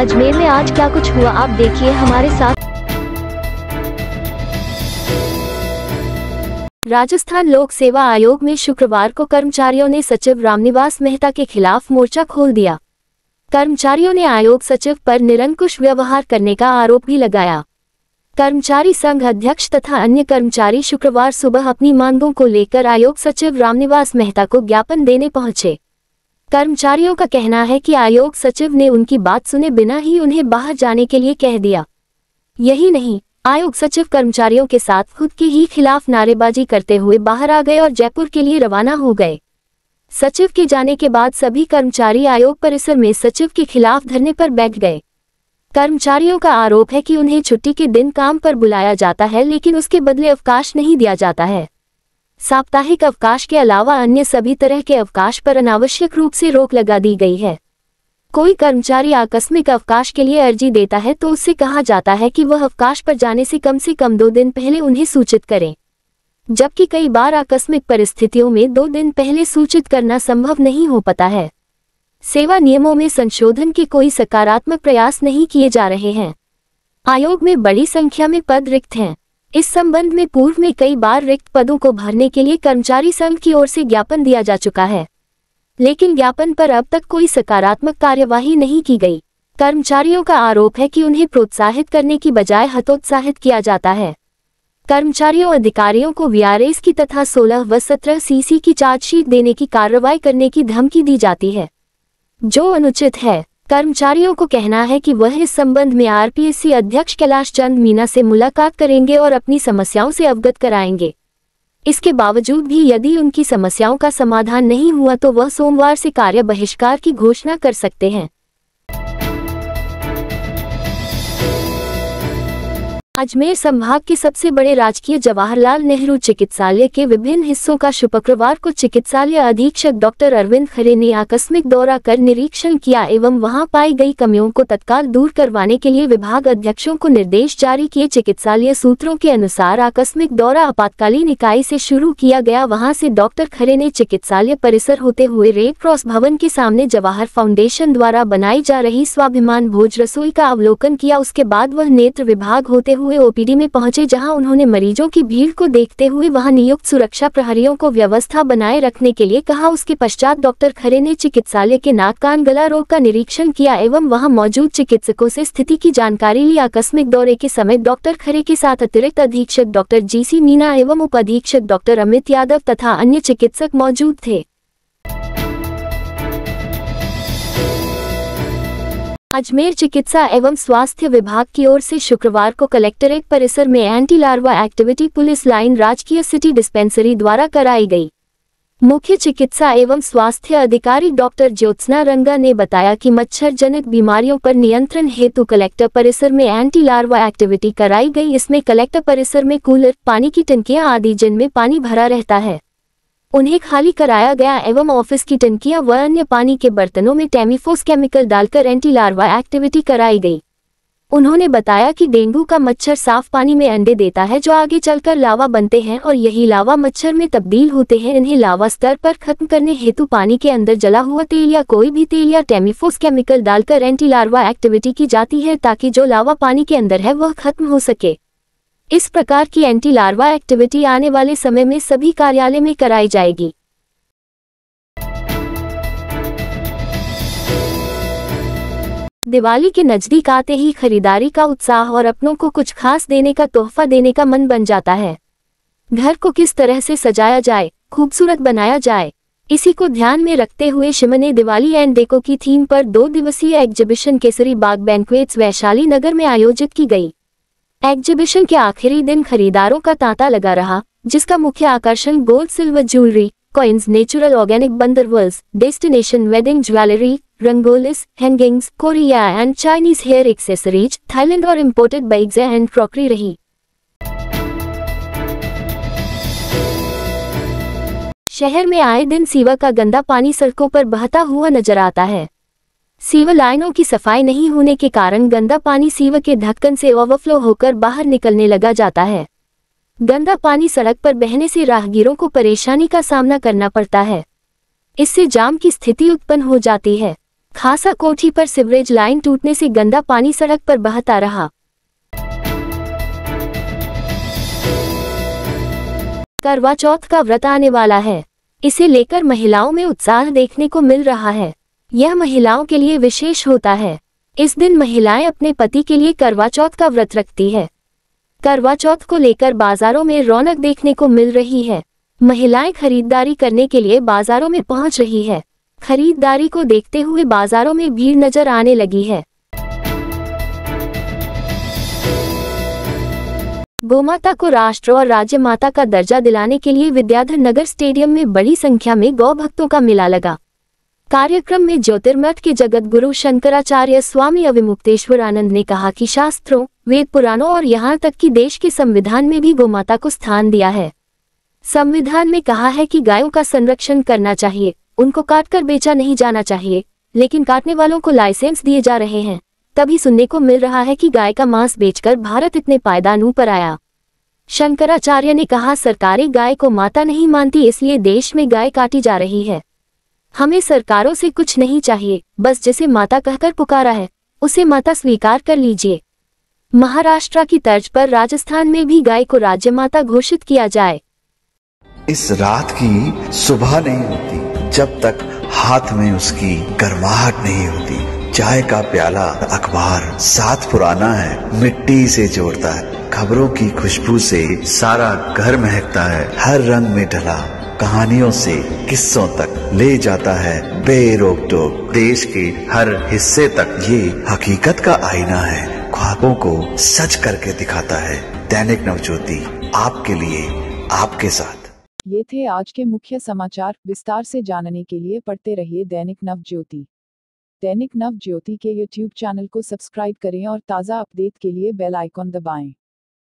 अजमेर में आज क्या कुछ हुआ आप देखिए हमारे साथ राजस्थान लोक सेवा आयोग में शुक्रवार को कर्मचारियों ने सचिव रामनिवास मेहता के खिलाफ मोर्चा खोल दिया कर्मचारियों ने आयोग सचिव पर निरंकुश व्यवहार करने का आरोप भी लगाया कर्मचारी संघ अध्यक्ष तथा अन्य कर्मचारी शुक्रवार सुबह अपनी मांगों को लेकर आयोग सचिव रामनिवास मेहता को ज्ञापन देने पहुंचे कर्मचारियों का कहना है कि आयोग सचिव ने उनकी बात सुने बिना ही उन्हें बाहर जाने के लिए कह दिया यही नहीं आयोग सचिव कर्मचारियों के साथ खुद के ही खिलाफ नारेबाजी करते हुए बाहर आ गए और जयपुर के लिए रवाना हो गए सचिव के जाने के बाद सभी कर्मचारी आयोग परिसर में सचिव के खिलाफ धरने पर बैठ गए कर्मचारियों का आरोप है कि उन्हें छुट्टी के दिन काम पर बुलाया जाता है लेकिन उसके बदले अवकाश नहीं दिया जाता है साप्ताहिक अवकाश के अलावा अन्य सभी तरह के अवकाश पर अनावश्यक रूप से रोक लगा दी गई है कोई कर्मचारी आकस्मिक अवकाश के लिए अर्जी देता है तो उससे कहा जाता है कि वह अवकाश पर जाने से कम से कम दो दिन पहले उन्हें सूचित करें जबकि कई बार आकस्मिक परिस्थितियों में दो दिन पहले सूचित करना संभव नहीं हो पाता है सेवा नियमों में संशोधन के कोई सकारात्मक प्रयास नहीं किए जा रहे हैं आयोग में बड़ी संख्या में पद रिक्त हैं इस संबंध में पूर्व में कई बार रिक्त पदों को भरने के लिए कर्मचारी संघ की ओर से ज्ञापन दिया जा चुका है लेकिन ज्ञापन पर अब तक कोई सकारात्मक कार्यवाही नहीं की गई कर्मचारियों का आरोप है कि उन्हें प्रोत्साहित करने की बजाय हतोत्साहित किया जाता है कर्मचारियों अधिकारियों को वीआरएस की तथा 16 व 17 सीसी की चार्जशीट देने की कार्रवाई करने की धमकी दी जाती है जो अनुचित है कर्मचारियों को कहना है कि वह इस संबंध में आरपीएससी अध्यक्ष कैलाश चंद मीना से मुलाकात करेंगे और अपनी समस्याओं से अवगत कराएंगे इसके बावजूद भी यदि उनकी समस्याओं का समाधान नहीं हुआ तो वह सोमवार से कार्य बहिष्कार की घोषणा कर सकते हैं अजमेर संभाग के सबसे बड़े राजकीय जवाहरलाल नेहरू चिकित्सालय के विभिन्न हिस्सों का शुक्रवार को चिकित्सालय अधीक्षक डॉक्टर अरविंद खरे ने आकस्मिक दौरा कर निरीक्षण किया एवं वहां पाई गई कमियों को तत्काल दूर करवाने के लिए विभाग अध्यक्षों को निर्देश जारी किए चिकित्सालय सूत्रों के अनुसार आकस्मिक दौरा आपातकालीन इकाई से शुरू किया गया वहाँ से डॉक्टर खरे ने चिकित्सालय परिसर होते हुए रेड क्रॉस भवन के सामने जवाहर फाउंडेशन द्वारा बनाई जा रही स्वाभिमान भोज रसोई का अवलोकन किया उसके बाद वह नेत्र विभाग होते हुए हुए ओपीडी में पहुंचे जहां उन्होंने मरीजों की भीड़ को देखते हुए वहां नियुक्त सुरक्षा प्रहरियों को व्यवस्था बनाए रखने के लिए कहा उसके पश्चात डॉक्टर खरे ने चिकित्सालय के नाक कान गला रोग का निरीक्षण किया एवं वहां मौजूद चिकित्सकों से स्थिति की जानकारी ली आकस्मिक दौरे के समय डॉक्टर खरे के साथ अतिरिक्त अधीक्षक डॉक्टर जी सी मीना एवं उप अधीक्षक डॉक्टर अमित यादव तथा अन्य चिकित्सक मौजूद थे अजमेर चिकित्सा एवं स्वास्थ्य विभाग की ओर से शुक्रवार को कलेक्टरेट परिसर में anti larva activity police line राजकीय सिटी डिस्पेंसरी द्वारा कराई गई मुख्य चिकित्सा एवं स्वास्थ्य अधिकारी डॉक्टर ज्योत्सना रंगा ने बताया कि मच्छर जनित बीमारियों पर नियंत्रण हेतु कलेक्टर परिसर में एंटी लार्वा एक्टिविटी कराई गई इसमें कलेक्टर परिसर में कूलर पानी की टंकियां आदि जिनमें पानी भरा रहता है उन्हें खाली कराया गया एवं ऑफिस की टंकियां व अन्य पानी के बर्तनों में टेमीफोस केमिकल डालकर एंटी लार्वा एक्टिविटी कराई गई उन्होंने बताया कि डेंगू का मच्छर साफ पानी में अंडे देता है जो आगे चलकर लावा बनते हैं और यही लावा मच्छर में तब्दील होते हैं इन्हें लावा स्तर पर खत्म करने हेतु पानी के अंदर जला हुआ तेल या कोई भी तेल या टेमिफोस केमिकल डालकर एंटी लार्वा एक्टिविटी की जाती है ताकि जो लावा पानी के अंदर है वह खत्म हो सके इस प्रकार की एंटी लार्वा एक्टिविटी आने वाले समय में सभी कार्यालय में कराई जाएगी दिवाली के नजदीक आते ही खरीदारी का उत्साह और अपनों को कुछ खास देने का तोहफा देने का मन बन जाता है घर को किस तरह से सजाया जाए खूबसूरत बनाया जाए इसी को ध्यान में रखते हुए शिम ने दिवाली एंड डेको की थीम पर दो दिवसीय एग्जीबिशन केसरी बाग बैंक्वेट्स वैशाली नगर में आयोजित की गई एग्जीबिशन के आखिरी दिन खरीदारों का तांता लगा रहा जिसका मुख्य आकर्षण gold silver jewellery coins natural organic बंदरवर्स destination wedding jewellery rangolis hangings Korea and Chinese hair accessories Thailand और इम्पोर्टेड बैग्स एंड क्रॉकरी रही शहर में आए दिन सीवा का गंदा पानी सड़कों पर बहता हुआ नजर आता है सीवर लाइनों की सफाई नहीं होने के कारण गंदा पानी सीवर के ढक्कन से ओवरफ्लो होकर बाहर निकलने लगा जाता है गंदा पानी सड़क पर बहने से राहगीरों को परेशानी का सामना करना पड़ता है इससे जाम की स्थिति उत्पन्न हो जाती है खासा कोठी पर सिवरेज लाइन टूटने से गंदा पानी सड़क पर बहता रहा करवा चौथ का व्रत आने वाला है इसे लेकर महिलाओं में उत्साह देखने को मिल रहा है यह महिलाओं के लिए विशेष होता है इस दिन महिलाएं अपने पति के लिए करवा चौथ का व्रत रखती है करवा चौथ को लेकर बाजारों में रौनक देखने को मिल रही है महिलाएं खरीदारी करने के लिए बाजारों में पहुंच रही है खरीदारी को देखते हुए बाजारों में भीड़ नजर आने लगी है गोमाता को राष्ट्र और राज्य माता का दर्जा दिलाने के लिए विद्याधर नगर स्टेडियम में बड़ी संख्या में गौ भक्तों का मेला लगा कार्यक्रम में ज्योतिर्मठ के जगत गुरु शंकराचार्य स्वामी अविमुक्तेश्वर आनंद ने कहा कि शास्त्रों वेद पुराणों और यहाँ तक कि देश के संविधान में भी गोमाता को स्थान दिया है संविधान में कहा है कि गायों का संरक्षण करना चाहिए उनको काटकर बेचा नहीं जाना चाहिए लेकिन काटने वालों को लाइसेंस दिए जा रहे हैं तभी सुनने को मिल रहा है कि गाय का मांस बेचकर भारत इतने पायदान ऊपर आया शंकराचार्य ने कहा सरकारें गाय को माता नहीं मानती इसलिए देश में गाय काटी जा रही है हमें सरकारों से कुछ नहीं चाहिए बस जिसे माता कहकर पुकारा है उसे माता स्वीकार कर लीजिए महाराष्ट्र की तर्ज पर राजस्थान में भी गाय को राज्य माता घोषित किया जाए इस रात की सुबह नहीं होती जब तक हाथ में उसकी गर्माहट नहीं होती चाय का प्याला अखबार साथ पुराना है मिट्टी से जोड़ता है खबरों की खुशबू से सारा घर महकता है हर रंग में ढला कहानियों से किस्सों तक ले जाता है बेरोक टोक देश के हर हिस्से तक ये हकीकत का आईना है ख्वाबों को सच करके दिखाता है दैनिक नवज्योति आपके लिए आपके साथ ये थे आज के मुख्य समाचार विस्तार से जानने के लिए पढ़ते रहिए दैनिक नवज्योति दैनिक नवज्योति के यूट्यूब चैनल को सब्सक्राइब करें और ताज़ा अपडेट के लिए बेल आइकॉन दबाएं